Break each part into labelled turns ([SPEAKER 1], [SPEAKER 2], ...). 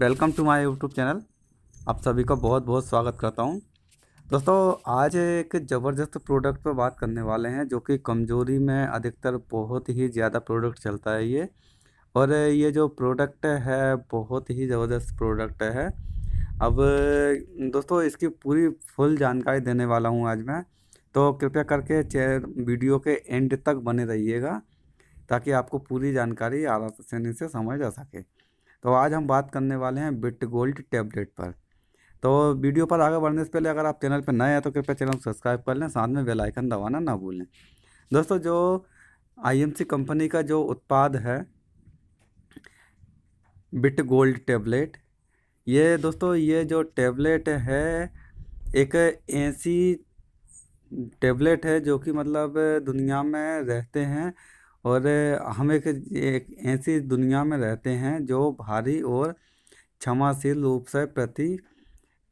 [SPEAKER 1] welcome to my YouTube channel आप सभी का बहुत बहुत स्वागत करता हूं दोस्तों आज एक ज़बरदस्त प्रोडक्ट पर बात करने वाले हैं जो कि कमजोरी में अधिकतर बहुत ही ज़्यादा प्रोडक्ट चलता है ये और ये जो प्रोडक्ट है बहुत ही ज़बरदस्त प्रोडक्ट है अब दोस्तों इसकी पूरी फुल जानकारी देने वाला हूँ आज मैं तो कृपया करके वीडियो के एंड तक बने रहिएगा ताकि आपको पूरी जानकारी आसानी से समझ आ सके तो आज हम बात करने वाले हैं बिट गोल्ड टैबलेट पर तो वीडियो पर आगे बढ़ने से पहले अगर आप चैनल पर नए हैं तो कृपया चैनल को सब्सक्राइब कर लें साथ में बेल आइकन दबाना ना भूलें दोस्तों जो आईएमसी कंपनी का जो उत्पाद है बिट गोल्ड टैबलेट ये दोस्तों ये जो टैबलेट है एक ऐसी टैबलेट है जो कि मतलब दुनिया में रहते हैं और हम एक, एक ऐसी दुनिया में रहते हैं जो भारी और क्षमाशील रूप से प्रति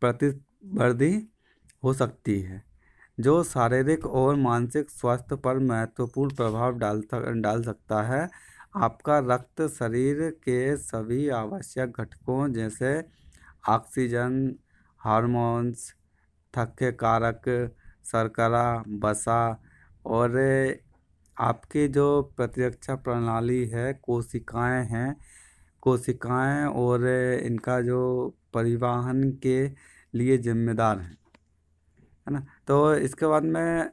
[SPEAKER 1] प्रतिस्पर्धी हो सकती है जो शारीरिक और मानसिक स्वास्थ्य पर महत्वपूर्ण प्रभाव डाल डाल सकता है आपका रक्त शरीर के सभी आवश्यक घटकों जैसे ऑक्सीजन हार्मोन्स थक्के कारक शर्करा बसा और आपके जो प्रतिरक्षा प्रणाली है कोशिकाएं हैं कोशिकाएं और इनका जो परिवहन के लिए जिम्मेदार हैं है ना तो इसके बाद में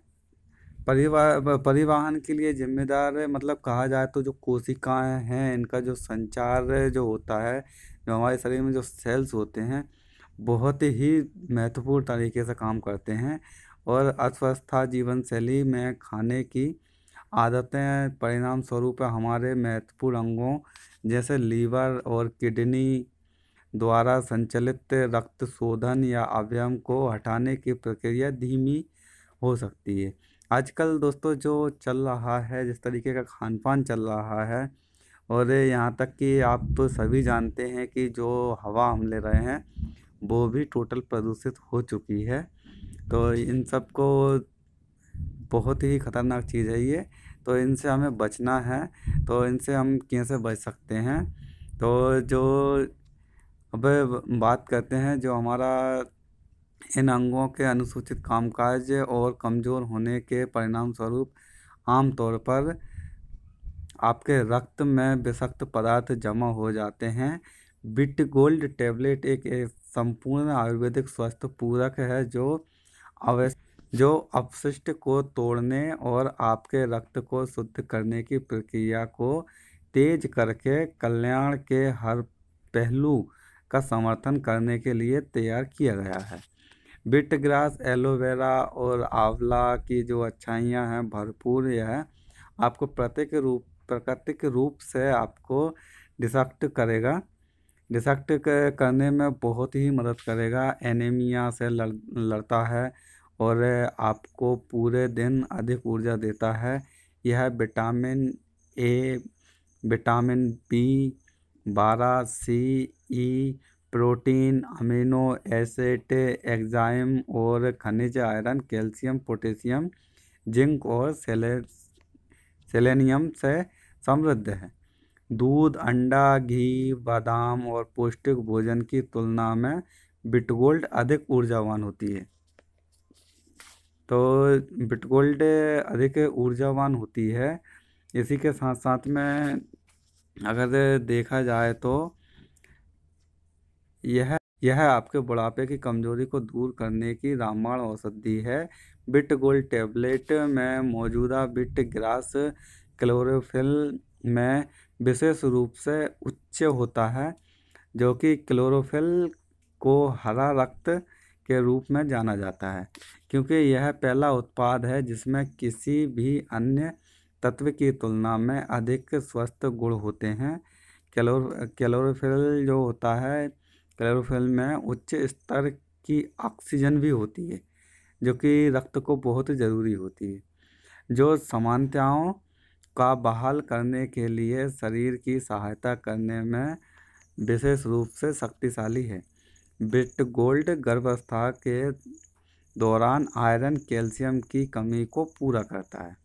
[SPEAKER 1] परिवा परिवहन के लिए जिम्मेदार मतलब कहा जाए तो जो कोशिकाएं हैं इनका जो संचार जो होता है जो हमारे शरीर में जो सेल्स होते हैं बहुत ही महत्वपूर्ण तरीके से काम करते हैं और अस्वस्थता जीवन शैली में खाने की आदतें परिणाम स्वरूप हमारे महत्वपूर्ण अंगों जैसे लीवर और किडनी द्वारा संचालित रक्त शोधन या अवयम को हटाने की प्रक्रिया धीमी हो सकती है आजकल दोस्तों जो चल रहा है जिस तरीके का खान पान चल रहा है और यहाँ तक कि आप तो सभी जानते हैं कि जो हवा हम ले रहे हैं वो भी टोटल प्रदूषित हो चुकी है तो इन सब को बहुत ही ख़तरनाक चीज़ है ये तो इनसे हमें बचना है तो इनसे हम कैसे बच सकते हैं तो जो अब बात करते हैं जो हमारा इन अंगों के अनुसूचित कामकाज और कमज़ोर होने के परिणाम स्वरूप आम तौर पर आपके रक्त में विषक्त पदार्थ जमा हो जाते हैं बिट गोल्ड टेबलेट एक, एक संपूर्ण आयुर्वेदिक स्वास्थ्य पूरक है जो अवश्य जो अपशिष्ट को तोड़ने और आपके रक्त को शुद्ध करने की प्रक्रिया को तेज करके कल्याण के हर पहलू का समर्थन करने के लिए तैयार किया गया है बिट ग्रास एलोवेरा और आंवला की जो अच्छाइयाँ हैं भरपूर यह आपको प्रत्येक रूप प्राकृतिक रूप से आपको डिसक्ट करेगा डिसक्ट करने में बहुत ही मदद करेगा एनीमिया से लड़ लड़ता है और आपको पूरे दिन अधिक ऊर्जा देता है यह विटामिन ए विटामिन बी बारह C E protein amino acid enzyme और खनिज आयरन कैल्शियम पोटेशियम जिंक और सेले सेलेनियम से समृद्ध है दूध अंडा घी बादाम और पौष्टिक भोजन की तुलना में बिटगोल्ड अधिक ऊर्जावान होती है तो बिटगोल्ड अधिक ऊर्जावान होती है इसी के साथ साथ में अगर देखा जाए तो यह यह आपके बुढ़ापे की कमजोरी को दूर करने की रामबाण औषधि है बिट गोल्ड टेबलेट में मौजूदा बिट ग्रास क्लोरोफिल में विशेष रूप से उच्च होता है जो कि क्लोरोफिल को हरा रक्त के रूप में जाना जाता है क्योंकि यह पहला उत्पाद है जिसमें किसी भी अन्य तत्व की तुलना में अधिक स्वस्थ गुण होते हैं कैलोर कैलोरोफिल जो होता है कैलोरफिल में उच्च स्तर की ऑक्सीजन भी होती है जो कि रक्त को बहुत ज़रूरी होती है जो समानताओं का बहाल करने के लिए शरीर की सहायता करने में विशेष रूप से शक्तिशाली है बिटगोल्ड गर्भावस्था के दौरान आयरन कैल्शियम की कमी को पूरा करता है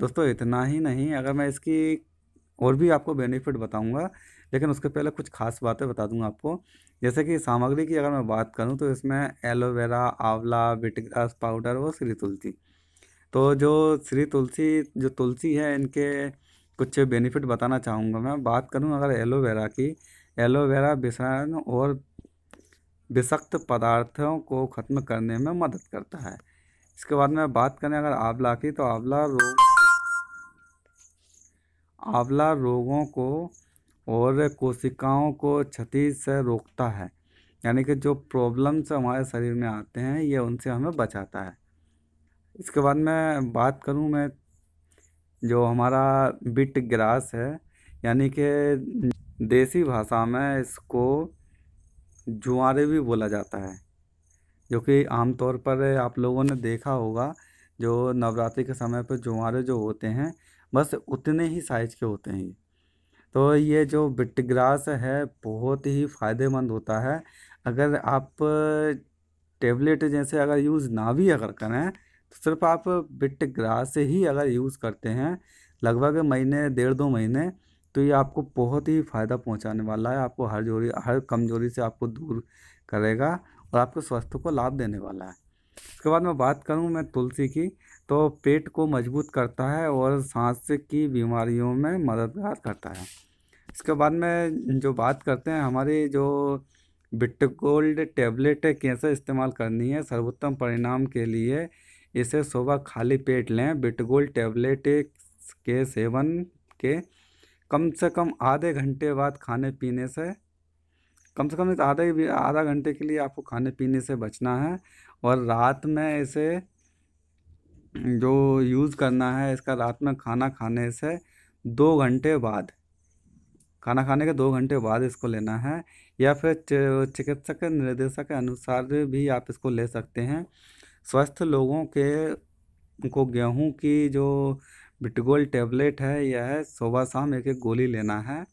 [SPEAKER 1] दोस्तों इतना ही नहीं अगर मैं इसकी और भी आपको बेनिफिट बताऊंगा लेकिन उसके पहले कुछ खास बातें बता दूंगा आपको जैसे कि सामग्री की अगर मैं बात करूं तो इसमें एलोवेरा आंवला बिटग्रास पाउडर और श्री तुलसी तो जो श्री तुलसी जो तुलसी है इनके कुछ बेनिफिट बताना चाहूँगा मैं बात करूँ अगर एलोवेरा की एलोवेरा विषायन और विषक्त पदार्थों को ख़त्म करने में मदद करता है इसके बाद में बात करें अगर आंवला की तो आंवला रोग आंवला रोगों को और कोशिकाओं को क्षति से रोकता है यानी कि जो प्रॉब्लम्स हमारे शरीर में आते हैं ये उनसे हमें बचाता है इसके बाद मैं बात करूँ मैं जो हमारा बिट ग्रास है यानी कि देसी भाषा में इसको जुआरे भी बोला जाता है जो कि आमतौर पर आप लोगों ने देखा होगा जो नवरात्रि के समय पर जुआरे जो होते हैं बस उतने ही साइज के होते हैं तो ये जो बिटग्रास है बहुत ही फ़ायदेमंद होता है अगर आप टेबलेट जैसे अगर यूज़ ना भी अगर करें तो सिर्फ आप बिट ग्रास ही अगर यूज़ करते हैं लगभग महीने डेढ़ दो महीने तो ये आपको बहुत ही फ़ायदा पहुंचाने वाला है आपको हर जोरी हर कमजोरी से आपको दूर करेगा और आपके स्वास्थ्य को लाभ देने वाला है इसके बाद मैं बात करूँ मैं तुलसी की तो पेट को मजबूत करता है और सांस की बीमारियों में मददगार करता है इसके बाद में जो बात करते हैं हमारी जो बिटगोल्ड टेबलेट कैसे इस्तेमाल करनी है सर्वोत्तम परिणाम के लिए इसे सुबह खाली पेट लें बिटगोल्ड टेबलेट के सेवन के कम से कम आधे घंटे बाद खाने पीने से कम से कम इस आधे आधा घंटे के लिए आपको खाने पीने से बचना है और रात में इसे जो यूज़ करना है इसका रात में खाना खाने से दो घंटे बाद खाना खाने के दो घंटे बाद इसको लेना है या फिर चिकित्सक के निर्देशक के अनुसार भी आप इसको ले सकते हैं स्वस्थ लोगों के को गेहूं की जो बिटगोल टेबलेट है यह है सुबह शाम एक एक गोली लेना है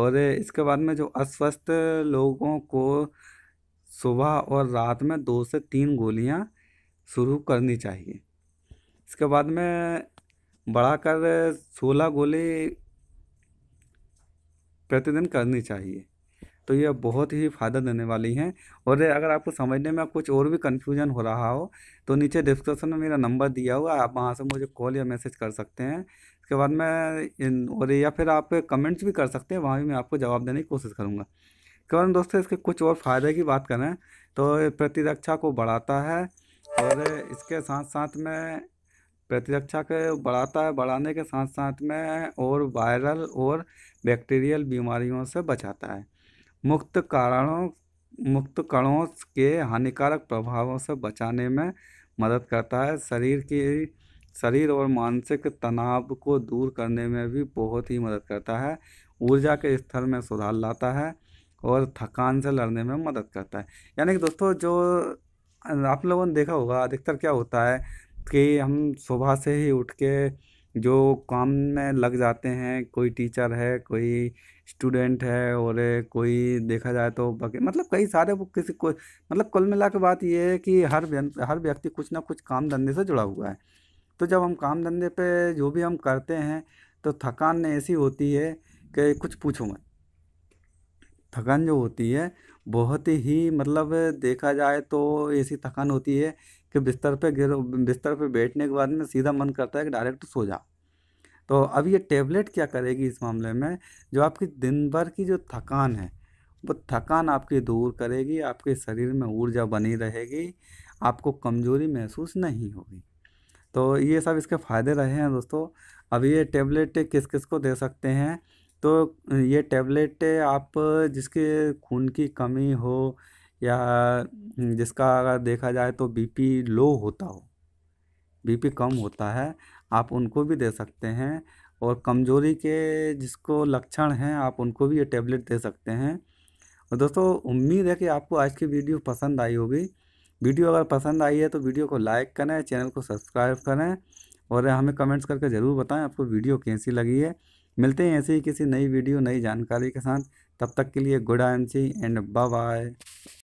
[SPEAKER 1] और इसके बाद में जो अस्वस्थ लोगों को सुबह और रात में दो से तीन गोलियां शुरू करनी चाहिए इसके बाद में बढ़ाकर सोलह गोली प्रतिदिन करनी चाहिए तो यह बहुत ही फ़ायदा देने वाली हैं और अगर आपको समझने में कुछ और भी कन्फ्यूजन हो रहा हो तो नीचे डिस्क्रिप्शन में मेरा नंबर दिया हुआ आप वहाँ से मुझे कॉल या मैसेज कर सकते हैं इसके बाद मैं इन और या फिर आप कमेंट्स भी कर सकते हैं वहाँ भी मैं आपको जवाब देने की कोशिश करूँगा इसके बाद दोस्तों इसके कुछ और फ़ायदे की बात करें तो प्रतिरक्षा को बढ़ाता है और इसके साथ साथ में प्रतिरक्षा के बढ़ाता है बढ़ाने के साथ साथ में और वायरल और बैक्टीरियल बीमारियों से बचाता है मुक्त कारणों मुक्त कणों के हानिकारक प्रभावों से बचाने में मदद करता है शरीर की शरीर और मानसिक तनाव को दूर करने में भी बहुत ही मदद करता है ऊर्जा के स्तर में सुधार लाता है और थकान से लड़ने में मदद करता है यानी कि दोस्तों जो आप लोगों ने देखा होगा अधिकतर क्या होता है कि हम सुबह से ही उठ के जो काम में लग जाते हैं कोई टीचर है कोई स्टूडेंट है और कोई देखा जाए तो बाकी मतलब कई सारे वो किसी को मतलब कुल मिला के बात ये है कि हर हर व्यक्ति कुछ ना कुछ काम धंधे से जुड़ा हुआ है तो जब हम काम धंधे पे जो भी हम करते हैं तो थकान ऐसी होती है कि कुछ पूछो मत थकान जो होती है बहुत ही मतलब देखा जाए तो ऐसी थकान होती है कि बिस्तर पे गिर बिस्तर पे बैठने के बाद में सीधा मन करता है कि डायरेक्ट सो जा तो अब ये टेबलेट क्या करेगी इस मामले में जो आपकी दिन भर की जो थकान है वो थकान आपकी दूर करेगी आपके शरीर में ऊर्जा बनी रहेगी आपको कमज़ोरी महसूस नहीं होगी तो ये सब इसके फ़ायदे रहे हैं दोस्तों अब ये टेबलेट किस किस को दे सकते हैं तो ये टेबलेट आप जिसके खून की कमी हो या हम्म, जिसका अगर देखा जाए तो बीपी लो होता हो बीपी कम होता है आप उनको भी दे सकते हैं और कमज़ोरी के जिसको लक्षण हैं आप उनको भी ये टेबलेट दे सकते हैं और दोस्तों उम्मीद है कि आपको आज की वीडियो पसंद आई होगी वीडियो अगर पसंद आई है तो वीडियो को लाइक करें चैनल को सब्सक्राइब करें और हमें कमेंट्स करके ज़रूर बताएं आपको वीडियो कैसी लगी है मिलते हैं ऐसे ही किसी नई वीडियो नई जानकारी के साथ तब तक के लिए good I am see and bye